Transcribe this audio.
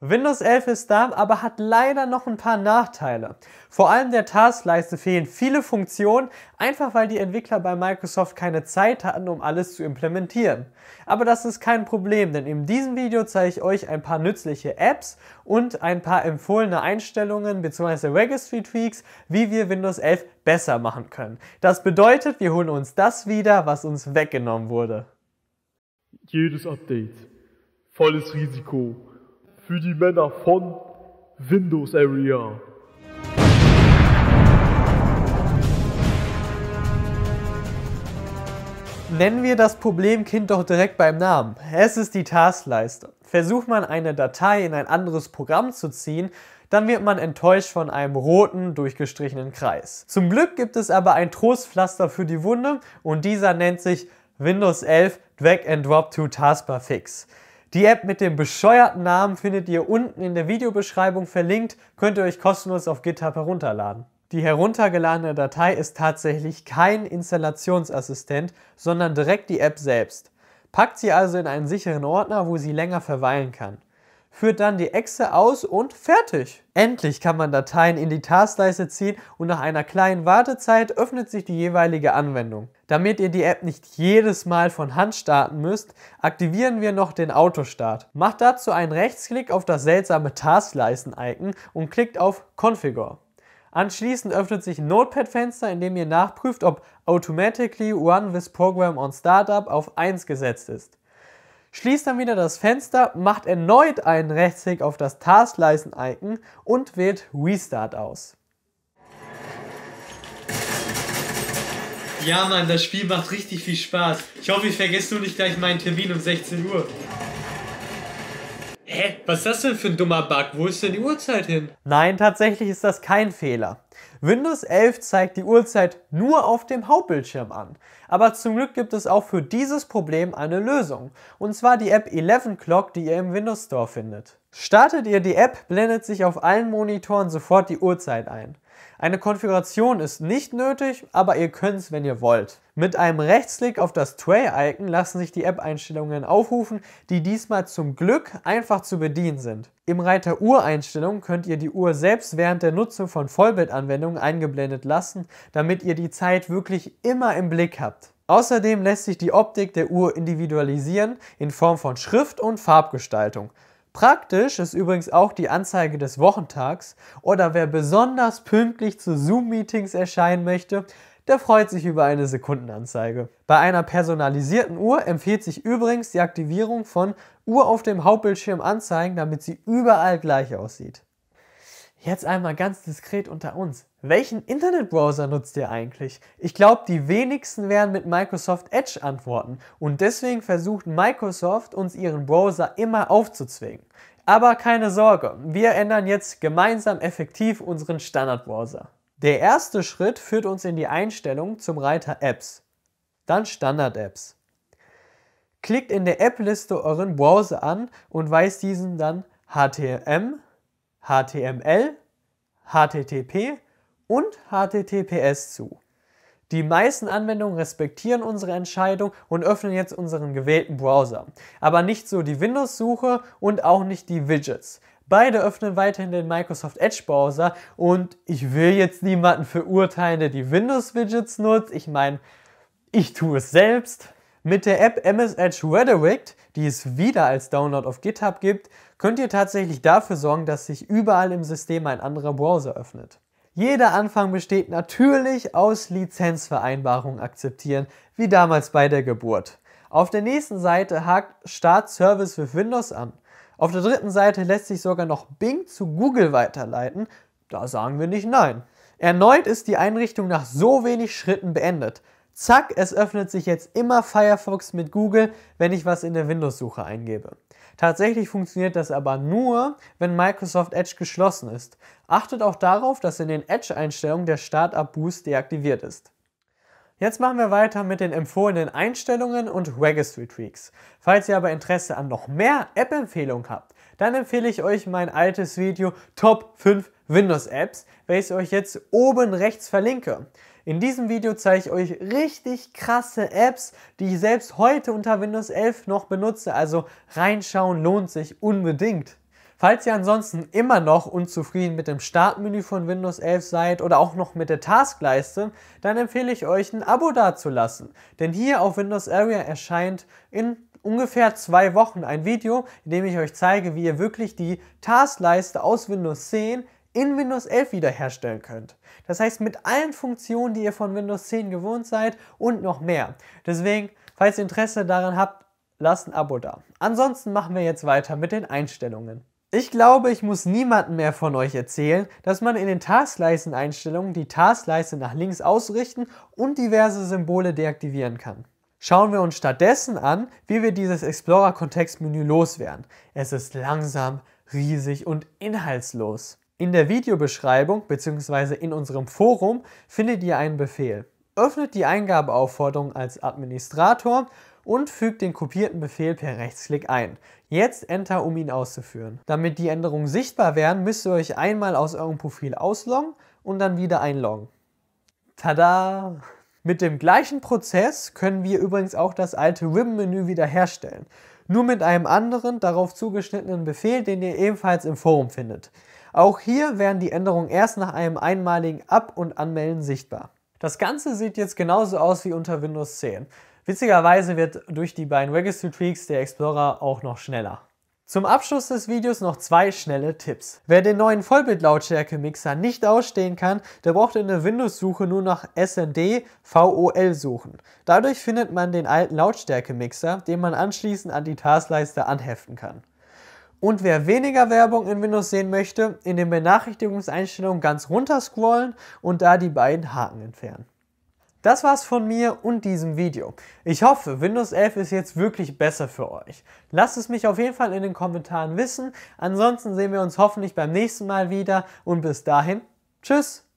Windows 11 ist da, aber hat leider noch ein paar Nachteile. Vor allem der Taskleiste fehlen viele Funktionen, einfach weil die Entwickler bei Microsoft keine Zeit hatten, um alles zu implementieren. Aber das ist kein Problem, denn in diesem Video zeige ich euch ein paar nützliche Apps und ein paar empfohlene Einstellungen bzw. Registry Tweaks, wie wir Windows 11 besser machen können. Das bedeutet, wir holen uns das wieder, was uns weggenommen wurde. Jedes Update. Volles Risiko für die Männer von Windows Area. Nennen wir das Problemkind doch direkt beim Namen. Es ist die Taskleiste. Versucht man eine Datei in ein anderes Programm zu ziehen, dann wird man enttäuscht von einem roten, durchgestrichenen Kreis. Zum Glück gibt es aber ein Trostpflaster für die Wunde und dieser nennt sich Windows 11 Drag and Drop to Taskbar Fix. Die App mit dem bescheuerten Namen findet ihr unten in der Videobeschreibung verlinkt, könnt ihr euch kostenlos auf GitHub herunterladen. Die heruntergeladene Datei ist tatsächlich kein Installationsassistent, sondern direkt die App selbst. Packt sie also in einen sicheren Ordner, wo sie länger verweilen kann. Führt dann die Echse aus und fertig. Endlich kann man Dateien in die Taskleiste ziehen und nach einer kleinen Wartezeit öffnet sich die jeweilige Anwendung. Damit ihr die App nicht jedes Mal von Hand starten müsst, aktivieren wir noch den Autostart. Macht dazu einen Rechtsklick auf das seltsame Taskleisten-Icon und klickt auf Configure. Anschließend öffnet sich ein Notepad-Fenster, in dem ihr nachprüft, ob Automatically Run This Program on Startup auf 1 gesetzt ist. Schließt dann wieder das Fenster, macht erneut einen Rechtsklick auf das Taskleisten-Icon und wählt Restart aus. Ja, Mann, das Spiel macht richtig viel Spaß. Ich hoffe, ich vergesse nur nicht gleich meinen Termin um 16 Uhr. Hä? Was ist das denn für ein dummer Bug? Wo ist denn die Uhrzeit hin? Nein, tatsächlich ist das kein Fehler. Windows 11 zeigt die Uhrzeit nur auf dem Hauptbildschirm an. Aber zum Glück gibt es auch für dieses Problem eine Lösung. Und zwar die App 11 Clock, die ihr im Windows Store findet. Startet ihr die App, blendet sich auf allen Monitoren sofort die Uhrzeit ein. Eine Konfiguration ist nicht nötig, aber ihr könnt es, wenn ihr wollt. Mit einem Rechtsklick auf das Tray-Icon lassen sich die App-Einstellungen aufrufen, die diesmal zum Glück einfach zu bedienen sind. Im Reiter Ureinstellungen könnt ihr die Uhr selbst während der Nutzung von Vollbildanwendungen eingeblendet lassen, damit ihr die Zeit wirklich immer im Blick habt. Außerdem lässt sich die Optik der Uhr individualisieren in Form von Schrift und Farbgestaltung. Praktisch ist übrigens auch die Anzeige des Wochentags oder wer besonders pünktlich zu Zoom-Meetings erscheinen möchte, der freut sich über eine Sekundenanzeige. Bei einer personalisierten Uhr empfiehlt sich übrigens die Aktivierung von Uhr auf dem Hauptbildschirm anzeigen, damit sie überall gleich aussieht. Jetzt einmal ganz diskret unter uns. Welchen Internetbrowser nutzt ihr eigentlich? Ich glaube, die wenigsten werden mit Microsoft Edge antworten und deswegen versucht Microsoft uns ihren Browser immer aufzuzwingen. Aber keine Sorge, wir ändern jetzt gemeinsam effektiv unseren Standardbrowser. Der erste Schritt führt uns in die Einstellungen zum Reiter Apps, dann Standard-Apps. Klickt in der App-Liste euren Browser an und weist diesen dann HTML, HTML, HTTP und HTTPS zu. Die meisten Anwendungen respektieren unsere Entscheidung und öffnen jetzt unseren gewählten Browser. Aber nicht so die Windows-Suche und auch nicht die Widgets. Beide öffnen weiterhin den Microsoft Edge Browser und ich will jetzt niemanden verurteilen, der die Windows-Widgets nutzt. Ich meine, ich tue es selbst. Mit der App MS Edge Redirect, die es wieder als Download auf GitHub gibt, könnt ihr tatsächlich dafür sorgen, dass sich überall im System ein anderer Browser öffnet. Jeder Anfang besteht natürlich aus Lizenzvereinbarungen akzeptieren, wie damals bei der Geburt. Auf der nächsten Seite hakt Start Service with Windows an. Auf der dritten Seite lässt sich sogar noch Bing zu Google weiterleiten. Da sagen wir nicht nein. Erneut ist die Einrichtung nach so wenig Schritten beendet. Zack, es öffnet sich jetzt immer Firefox mit Google, wenn ich was in der Windows-Suche eingebe. Tatsächlich funktioniert das aber nur, wenn Microsoft Edge geschlossen ist. Achtet auch darauf, dass in den Edge-Einstellungen der Startup Boost deaktiviert ist. Jetzt machen wir weiter mit den empfohlenen Einstellungen und Registry Tweaks. Falls ihr aber Interesse an noch mehr App-Empfehlungen habt, dann empfehle ich euch mein altes Video Top 5 Windows Apps, welches ich euch jetzt oben rechts verlinke. In diesem Video zeige ich euch richtig krasse Apps, die ich selbst heute unter Windows 11 noch benutze, also reinschauen lohnt sich unbedingt. Falls ihr ansonsten immer noch unzufrieden mit dem Startmenü von Windows 11 seid oder auch noch mit der Taskleiste, dann empfehle ich euch ein Abo dazulassen. Denn hier auf Windows Area erscheint in ungefähr zwei Wochen ein Video, in dem ich euch zeige, wie ihr wirklich die Taskleiste aus Windows 10 in Windows 11 wiederherstellen könnt. Das heißt mit allen Funktionen, die ihr von Windows 10 gewohnt seid und noch mehr. Deswegen, falls ihr Interesse daran habt, lasst ein Abo da. Ansonsten machen wir jetzt weiter mit den Einstellungen. Ich glaube, ich muss niemandem mehr von euch erzählen, dass man in den Taskleisten-Einstellungen die Taskleiste nach links ausrichten und diverse Symbole deaktivieren kann. Schauen wir uns stattdessen an, wie wir dieses Explorer-Kontextmenü loswerden. Es ist langsam, riesig und inhaltslos. In der Videobeschreibung bzw. in unserem Forum findet ihr einen Befehl. Öffnet die Eingabeaufforderung als Administrator und fügt den kopierten Befehl per Rechtsklick ein. Jetzt Enter, um ihn auszuführen. Damit die Änderungen sichtbar werden, müsst ihr euch einmal aus eurem Profil ausloggen und dann wieder einloggen. Tada! Mit dem gleichen Prozess können wir übrigens auch das alte Ribbon-Menü wiederherstellen. Nur mit einem anderen, darauf zugeschnittenen Befehl, den ihr ebenfalls im Forum findet. Auch hier werden die Änderungen erst nach einem einmaligen Ab- und Anmelden sichtbar. Das Ganze sieht jetzt genauso aus wie unter Windows 10. Witzigerweise wird durch die beiden Registry Tweaks der Explorer auch noch schneller. Zum Abschluss des Videos noch zwei schnelle Tipps. Wer den neuen Vollbild-Lautstärke-Mixer nicht ausstehen kann, der braucht in der Windows-Suche nur nach SND VOL suchen. Dadurch findet man den alten Lautstärke-Mixer, den man anschließend an die Taskleiste anheften kann. Und wer weniger Werbung in Windows sehen möchte, in den Benachrichtigungseinstellungen ganz runter scrollen und da die beiden Haken entfernen. Das war's von mir und diesem Video. Ich hoffe, Windows 11 ist jetzt wirklich besser für euch. Lasst es mich auf jeden Fall in den Kommentaren wissen. Ansonsten sehen wir uns hoffentlich beim nächsten Mal wieder und bis dahin, tschüss!